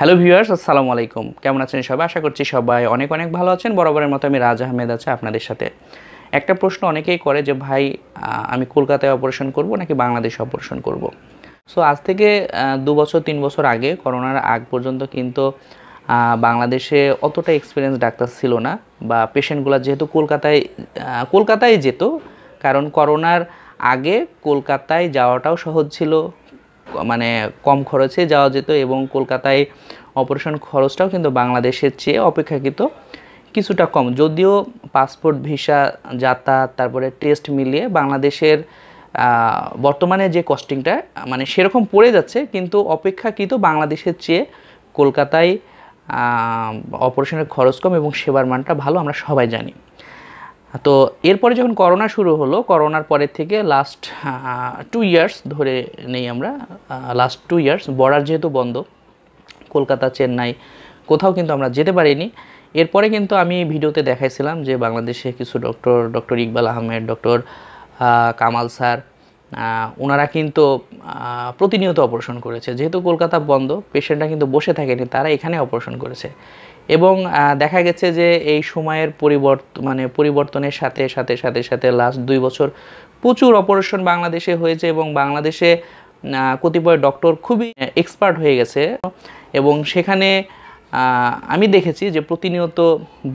Hello viewers আসসালামু আলাইকুম কেমন আছেন সবাই আশা করছি সবাই অনেক অনেক ভালো আছেন বরাবরের মতো আমি রাজা আহমেদ আছে আপনাদের সাথে একটা প্রশ্ন অনেকেই করে যে ভাই আমি কলকাতায় অপারেশন করব নাকি বাংলাদেশে অপারেশন করব। সো আজ থেকে দু বছর তিন বছর আগে করোনার আগ পর্যন্ত কিন্তু বাংলাদেশে অতটা এক্সপিরিয়েন্স ডাক্তার ছিল না বা পেশেন্টগুলো যেহেতু কলকাতায় কলকাতায় যেত কারণ করোনার আগে কলকাতায় যাওয়াটাও সহজ ছিল মানে কম খরচে যাওয়া যেত এবং কলকাতায় অপারেশন খরচটাও কিন্তু বাংলাদেশের চেয়ে অপেক্ষাকৃত কিছুটা কম যদিও পাসপোর্ট ভিসা যাতায়াত তারপরে টেস্ট মিলিয়ে বাংলাদেশের বর্তমানে যে কস্টিংটা মানে সেরকম পড়ে যাচ্ছে কিন্তু অপেক্ষাকৃত বাংলাদেশের চেয়ে কলকাতায় অপারেশনের খরচ কম এবং সেবার মানটা ভালো আমরা সবাই জানি তো এরপরে যখন করোনা শুরু হলো করোনার পরের থেকে লাস্ট টু ইয়ার্স ধরে নেই আমরা লাস্ট টু ইয়ার্স বর্ডার যেহেতু বন্ধ কলকাতা চেন্নাই কোথাও কিন্তু আমরা যেতে পারিনি এরপরে কিন্তু আমি ভিডিওতে দেখাইছিলাম যে বাংলাদেশে কিছু doctor doctor Iqbal Ahmed doctor Kamal sir ওনারা কিন্তু প্রতিনিয়ত অপারেশন করেছে যেহেতু কলকাতা বন্ধ পেশেন্টরা কিন্তু বসে থাকেনি তারা এখানে অপারেশন করেছে এবং দেখা গেছে যে এই সময়ের পরিবর্ত মানে পরিবর্তনের সাথে সাথে সাথে সাথে লাস্ট দুই বছর প্রচুর অপারেশন বাংলাদেশে হয়েছে এবং বাংলাদেশে কতিপয় ডক্টর খুবই এক্সপার্ট হয়ে গেছে এবং সেখানে আমি দেখেছি যে প্রতিনিয়ত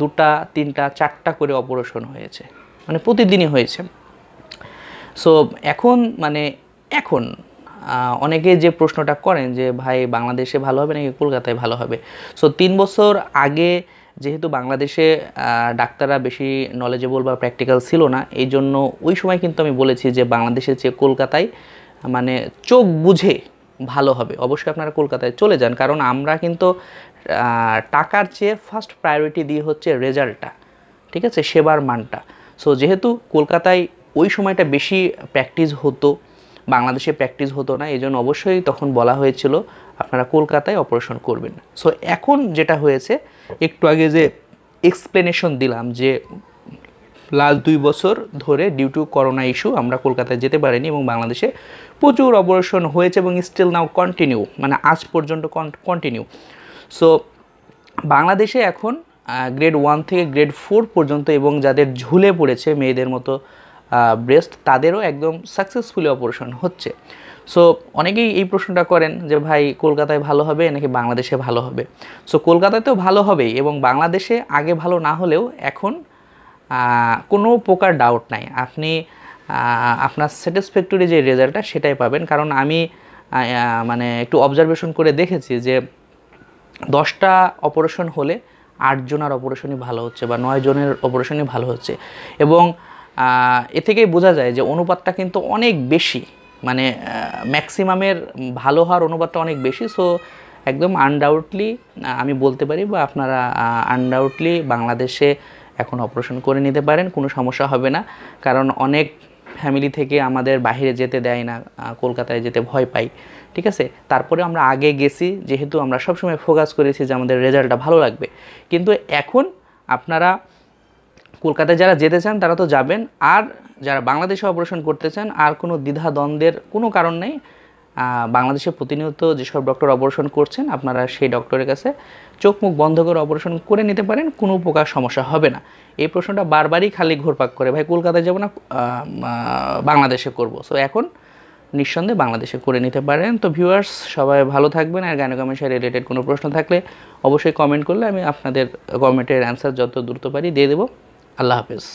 দুটা তিনটা চারটা করে অপারেশন হয়েছে মানে প্রতিদিনই হয়েছে সো এখন মানে এখন অনেকে যে প্রশ্নটা করেন যে ভাই বাংলাদেশে ভালো হবে নাকি কলকাতায় ভালো হবে সো তিন বছর আগে যেহেতু বাংলাদেশে ডাক্তাররা বেশি নলেজেবল বা প্র্যাকটিক্যাল ছিল না এই জন্য ওই সময় কিন্তু আমি বলেছি যে বাংলাদেশের চেয়ে কলকাতায় মানে চোখ বুঝে ভালো হবে অবশ্যই আপনারা কলকাতায় চলে যান কারণ আমরা কিন্তু টাকার চেয়ে ফার্স্ট প্রায়োরিটি দিয়ে হচ্ছে রেজাল্টটা ঠিক আছে সেবার মানটা সো যেহেতু কলকাতায় ওই সময়টা বেশি প্র্যাকটিস হতো বাংলাদেশে প্র্যাকটিস হতো না এই জন্য অবশ্যই তখন বলা হয়েছিল আপনারা কলকাতায় অপারেশন করবেন সো এখন যেটা হয়েছে একটু আগে যে এক্সপ্লেনেশন দিলাম যে লাস্ট দুই বছর ধরে ডিউ টু করোনা ইস্যু আমরা কলকাতায় যেতে পারিনি এবং বাংলাদেশে প্রচুর অপারেশন হয়েছে এবং স্টিল নাও কন্টিনিউ মানে আজ পর্যন্ত কন্টিনিউ সো বাংলাদেশে এখন গ্রেড ওয়ান থেকে গ্রেড ফোর পর্যন্ত এবং যাদের ঝুলে পড়েছে মেয়েদের মতো ব্রেস্ট তাদেরও একদম সাকসেসফুলি অপারেশন হচ্ছে সো অনেকেই এই প্রশ্নটা করেন যে ভাই কলকাতায় ভালো হবে নাকি বাংলাদেশে ভালো হবে সো কলকাতাতেও ভালো হবে এবং বাংলাদেশে আগে ভালো না হলেও এখন কোনো প্রকার ডাউট নাই আপনি আপনার স্যাটিসফ্যাক্টরি যে রেজাল্টটা সেটাই পাবেন কারণ আমি মানে একটু অবজারভেশন করে দেখেছি যে দশটা অপারেশন হলে আটজনের অপারেশনই ভালো হচ্ছে বা নয় জনের অপারেশনই ভালো হচ্ছে এবং এ থেকেই বোঝা যায় যে অনুপাতটা কিন্তু অনেক বেশি মানে ম্যাক্সিমামের ভালো হওয়ার অনুপাতটা অনেক বেশি সো একদম আনডাউটলি আমি বলতে পারি বা আপনারা আনডাউটলি বাংলাদেশে এখন অপারেশন করে নিতে পারেন কোনো সমস্যা হবে না কারণ অনেক ফ্যামিলি থেকে আমাদের বাহিরে যেতে দেয় না কলকাতায় যেতে ভয় পাই ঠিক আছে তারপরে আমরা আগে গেছি যেহেতু আমরা সবসময় ফোকাস করেছি যে আমাদের রেজাল্টটা ভালো লাগবে কিন্তু এখন আপনারা কলকাতায় যারা যেতে চান তারা তো যাবেন আর যারা বাংলাদেশে অপারেশন করতে চান আর কোনো দ্বিধা দ্বন্দ্বের কোনো কারণ নেই বাংলাদেশে প্রতিনিয়ত যেসব ডক্টর অপারেশন করছেন আপনারা সেই ডক্টরের কাছে চোখ মুখ বন্ধ করে অপারেশন করে নিতে পারেন কোনো প্রকার সমস্যা হবে না এই প্রশ্নটা বারবারই খালি ঘোরপাক করে ভাই কলকাতায় যাবো না বাংলাদেশে করব সো এখন নিঃসন্দেহে বাংলাদেশে করে নিতে পারেন তো ভিউয়ার্স সবাই ভালো থাকবেন আর গায়নকামেশা রিলেটেড কোনো প্রশ্ন থাকলে অবশ্যই কমেন্ট করলে আমি আপনাদের কমেন্টের অ্যান্সার যত দ্রুত পারি দিয়ে দেবো আল্লাহ হাফেজ